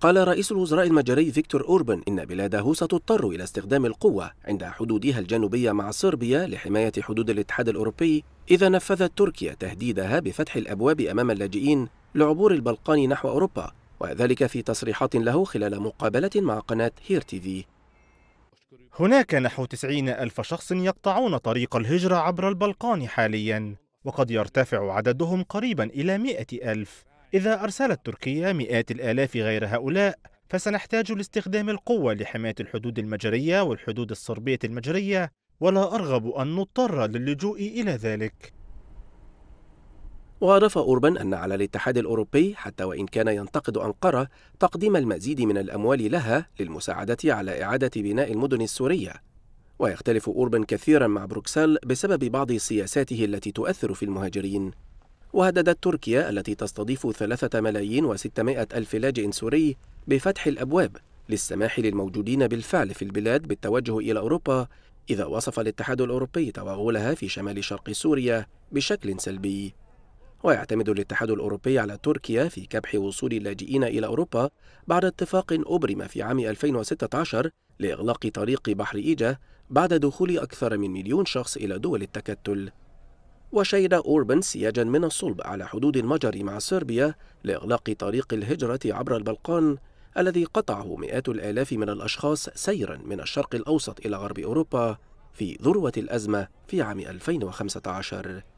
قال رئيس الوزراء المجري فيكتور أوربن إن بلاده ستضطر إلى استخدام القوة عند حدودها الجنوبية مع صربيا لحماية حدود الاتحاد الأوروبي إذا نفذت تركيا تهديدها بفتح الأبواب أمام اللاجئين لعبور البلقان نحو أوروبا وذلك في تصريحات له خلال مقابلة مع قناة هير تي في هناك نحو 90 ألف شخص يقطعون طريق الهجرة عبر البلقان حالياً وقد يرتفع عددهم قريباً إلى 100 ألف إذا أرسلت تركيا مئات الآلاف غير هؤلاء فسنحتاج لاستخدام القوة لحماية الحدود المجرية والحدود الصربية المجرية ولا أرغب أن نضطر للجوء إلى ذلك وأضاف أوربان أن على الاتحاد الأوروبي حتى وإن كان ينتقد أنقرة تقديم المزيد من الأموال لها للمساعدة على إعادة بناء المدن السورية ويختلف أوربان كثيرا مع بروكسل بسبب بعض سياساته التي تؤثر في المهاجرين وهددت تركيا التي تستضيف ثلاثة ملايين وستمائة ألف لاجئ سوري بفتح الأبواب للسماح للموجودين بالفعل في البلاد بالتوجه إلى أوروبا إذا وصف الاتحاد الأوروبي توغلها في شمال شرق سوريا بشكل سلبي ويعتمد الاتحاد الأوروبي على تركيا في كبح وصول اللاجئين إلى أوروبا بعد اتفاق أبرم في عام 2016 لإغلاق طريق بحر إيجا بعد دخول أكثر من مليون شخص إلى دول التكتل وشيد أوربن سياجا من الصلب على حدود المجر مع صربيا لإغلاق طريق الهجرة عبر البلقان الذي قطعه مئات الآلاف من الأشخاص سيرا من الشرق الأوسط إلى غرب أوروبا في ذروة الأزمة في عام 2015